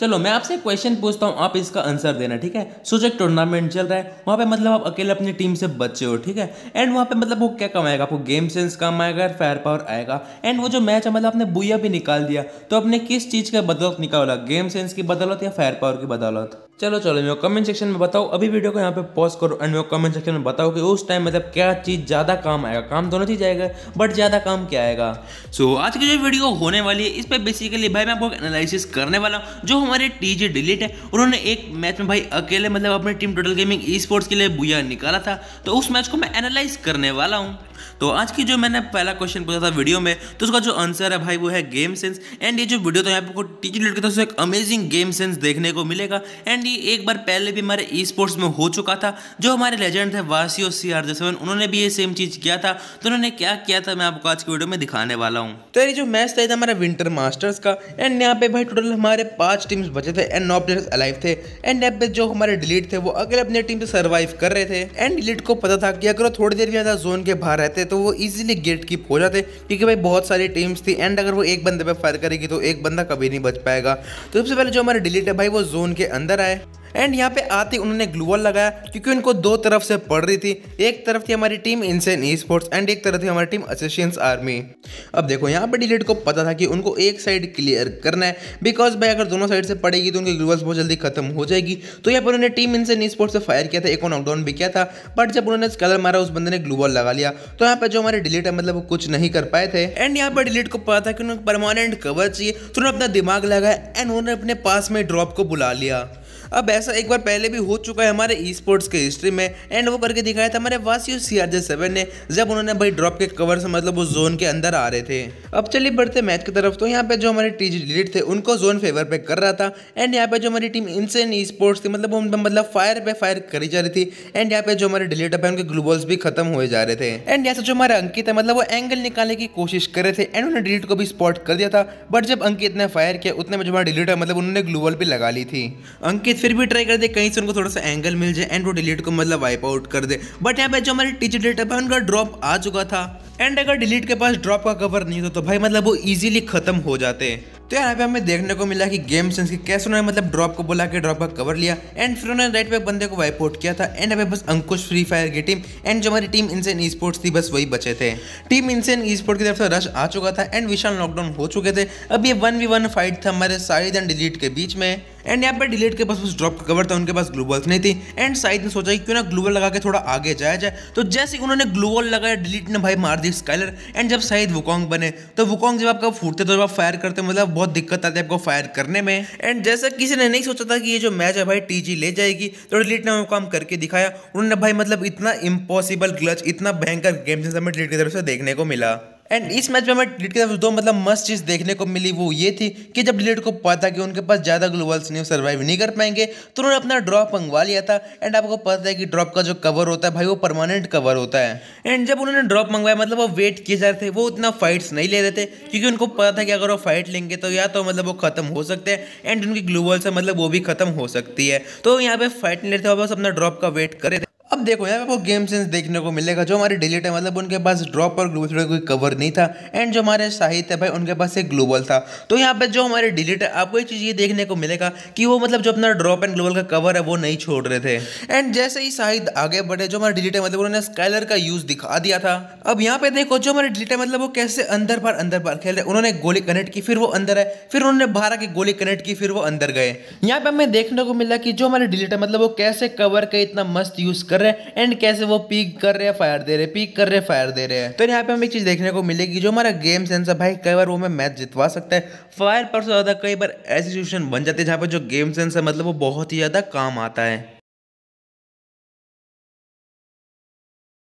चलो मैं आपसे क्वेश्चन पूछता हूँ आप इसका आंसर देना ठीक है सोचो एक टूर्नामेंट चल रहा है वहाँ पे मतलब आप अकेले अपनी टीम से बचे हो ठीक है एंड वहाँ पे मतलब वो क्या कमाएगा आपको गेम सेंस कम आएगा फायर पावर आएगा एंड वो जो मैच है मतलब आपने बुया भी निकाल दिया तो आपने किस चीज़ का बदौलत निकाला गेम सेंस की बदौलत या फायर पावर की बदौलत चलो चलो मेरे कमेंट सेक्शन में बताओ अभी वीडियो को यहाँ पे पॉज करो एंड मेरे कमेंट सेक्शन में बताओ कि उस टाइम मतलब क्या चीज़ ज़्यादा काम आएगा काम दोनों चीज़ आएगा बट ज़्यादा काम क्या आएगा सो so, आज की जो वीडियो होने वाली है इस पर बेसिकली भाई मैं आपको एनालिसिस करने वाला हूँ जो हमारे टीजे डिलीट है उन्होंने एक मैच में भाई अकेले मतलब अपने team total gaming e sports के लिए बुया निकाला था तो उस मैच को मैं एनालाइज करने वाला हूँ तो आज की जो मैंने पहला क्वेश्चन पूछा था वीडियो में तो उसका जो आंसर है भाई वो है गेम सेंस एंड ये जो वीडियो तो यहाँ पर टीचर रिलेटेड था उसको एक अमेजिंग गेम सेंस देखने को मिलेगा एंड ये एक बार पहले भी हमारे ई स्पोर्ट्स में हो चुका था जो हमारे लेजेंड थे वासीओ सी आर सेवन उन्होंने भी ये सेम चीज़ किया था तो उन्होंने क्या किया था मैं आपको आज की वीडियो में दिखाने वाला हूँ तो ये जो मैच था हमारा विंटर मास्टर्स का एंड यहाँ पे भाई टोटल हमारे पाँच टीम्स बचे थे एंड नौ प्लेयर्स अलाइव थे एंड यहाँ पे जो हमारे डिलीट थे वो अगले अपने टीम से सर्वाइव कर रहे थे एंड डिलीट को पता था कि अगर वो थोड़ी देर भी ज़्यादा जोन के बाहर रहते तो वो इजीली गेट कीप हो जाते क्योंकि भाई बहुत सारी टीम्स थी एंड अगर वो एक बंदे पर फायर करेगी तो एक बंदा कभी नहीं बच पाएगा तो सबसे पहले जो हमारे डिलीट है भाई वो जोन के अंदर आए एंड यहाँ पे आते ही उन्होंने ग्लूअल लगाया क्योंकि उनको दो तरफ से पड़ रही थी एक तरफ थी हमारी team Insane e sports and एक तरफ थी हमारी टीम असिस्टेंस आर्मी अब देखो यहाँ पे डिलीट को पता था कि उनको एक साइड क्लियर करना है बिकॉज भाई अगर दोनों साइड से पड़ेगी तो उनकी ग्लूअल्स बहुत जल्दी खत्म हो जाएगी तो यहाँ पर उन्होंने टीम इंसेन ई स्पोर्ट्स से फायर किया था एक और नॉकडाउन भी किया था बट जब उन्होंने कलर मारा उस बंदे ने ग्लूबॉल लगा लिया तो यहाँ पे जो हमारे डिलीट है मतलब वो कुछ नहीं कर पाए थे एंड यहाँ पर डिलीट को पता था कि उन्हें परमानेंट कवर चाहिए तो उन्होंने अपना दिमाग लगाया एंड उन्होंने अपने पास में ड्रॉप को बुला लिया अब ऐसा एक बार पहले भी हो चुका है हमारे ई स्पोर्ट्स के हिस्ट्री में एंड वो करके दिखाया था हमारे वासियो सी आर जे सेवन ने जब उन्होंने भाई ड्रॉप के कवर से मतलब वो जोन के अंदर आ रहे थे अब चलिए बढ़ते मैच की तरफ तो यहाँ पे जो हमारे टीज लीड थे उनको जोन फेवर पे कर रहा था एंड यहाँ पे जो हमारी टीम इंसेन ई स्पोर्ट्स थी मतलब उनमें मतलब फायर पे फायर करी जा रही थी एंड यहाँ पे जो हमारे डिलीट है उनके ग्लूबॉल्स भी खत्म हुए जा रहे थे एंड यहाँ से जो हमारे अंकित है मतलब वो एंगल निकालने की कोशिश कर रहे थे एंड उन्होंने डिलीट को भी स्पॉट कर दिया था बट जब अंकित ने फायर किया उतने में जो हमारे डिलीट है मतलब उन्होंने ग्लूबॉल भी लगा ली थी अंकित फिर भी ट्राई करते हैं कहीं से उनको थोड़ा सा एंगल मिल जाए एंड वो डिलीट को मतलब वाइप आउट कर दे बट यहाँ पे जो हमारे टीचर डेटा है उनका ड्रॉप आ चुका था एंड अगर डिलीट के पास ड्रॉप का कवर नहीं होता तो भाई मतलब वो इजीली खत्म हो जाते तो यहाँ पे हमें देखने को मिला कि गेम सेंस की कैसे उन्होंने मतलब ड्रॉप को बुला के ड्रॉप का कवर लिया एंड फिर उन्होंने राइट पे बंदे को वाइप आउट किया था एंड हमें बस अंकुश फ्री फायर की टीम एंड जो हमारी टीम इंसेन ई स्पोर्ट्स थी बस वही बचे थे टीम इंसेन ई स्पोर्ट की तरफ से रश आ चुका था एंड विशाल लॉकडाउन हो चुके थे अब ये वन वी वन फाइट था हमारे साहिद एंड डिलीट के बीच में एंड यहाँ पर डिलीट के पास बस ड्रॉप का कवर था उनके पास ग्लूबल्स नहीं थी एंड साइद ने सोचा कि क्यों ना ग्लूबल लगा के थोड़ा आगे जाया जाए तो जैसे उन्होंने ग्लूबल लगाया डिलीट ने भाई मार दी स्काइलर एंड जब शायद वुकोंग बने तो वुकोंग जब आपका फूटते तो जब आप फायर करते मतलब बहुत दिक्कत आती है आपको फायर करने में एंड जैसा किसी ने नहीं सोचा था कि ये जो मैच है भाई टी ले जाएगी तो डिलीट ने वो काम करके दिखाया उन्होंने भाई मतलब इतना इम्पॉसिबल क्लच इतना भयंकर गेम से हमें डिलीट की तरफ से देखने को मिला एंड इस मैच में हमें डिलीट के दो मतलब मस्त चीज़ देखने को मिली वो ये थी कि जब डिलीट को पता कि उनके पास ज़्यादा ग्लोबल्स नहीं सर्वाइव नहीं कर पाएंगे तो उन्होंने अपना ड्रॉप मंगवा लिया था एंड आपको पता है कि ड्रॉप का जो कवर होता है भाई वो परमानेंट कवर होता है एंड जब उन्होंने ड्रॉप मंगवाया मतलब वो वेट किए जा रहे थे वो उतना फाइट्स नहीं ले रहे थे क्योंकि उनको पता था कि अगर वो फाइट लेंगे तो या तो मतलब वो खत्म हो सकते हैं एंड उनकी ग्लोबल्स है मतलब वो भी खत्म हो सकती है तो यहाँ पे फाइट नहीं लेते थे बस अपना ड्रॉप का वेट करे अब देखो यहाँ पे आपको गेम सेंस देखने को मिलेगा जो हमारे डिलीट है मतलब उनके पास ड्रॉप और ग्लोबल कोई कवर नहीं था एंड जो हमारे साहित्य भाई उनके पास एक ग्लोबल था तो यहाँ पे जो हमारे डिलीट है आपको एक चीज़ ये देखने को मिलेगा कि वो मतलब जो अपना ड्रॉप एंड ग्लोबल का कवर है वो नहीं छोड़ रहे थे एंड जैसे ही शाहिद आगे बढ़े जो हमारे डिलीट है मतलब उन्होंने स्कैलर का यूज़ दिखा दिया था अब यहाँ पे देखो जो हमारे डिलीट है मतलब वो कैसे अंदर पर अंदर पर खेल रहे उन्होंने गोली कनेक्ट की फिर वो अंदर आए फिर उन्होंने बाहर की गोली कनेक्ट की फिर वो अंदर गए यहाँ पे हमें देखने को मिला कि जो हमारे डिलीट है मतलब वो कैसे कवर का इतना मस्त यूज़ कर कर रहे हैं एंड कैसे वो पीक कर रहे हैं फायर दे रहे हैं पीक कर रहे हैं फायर दे रहे हैं तो यहाँ पे हमें एक चीज़ देखने को मिलेगी जो हमारा गेम सेंस है भाई कई बार वो हमें मैच जितवा सकता है फायर पर से ज़्यादा कई बार ऐसी सिचुएशन बन जाती है जहाँ पर जो गेम सेंस है मतलब वो बहुत ही ज़्यादा काम आता है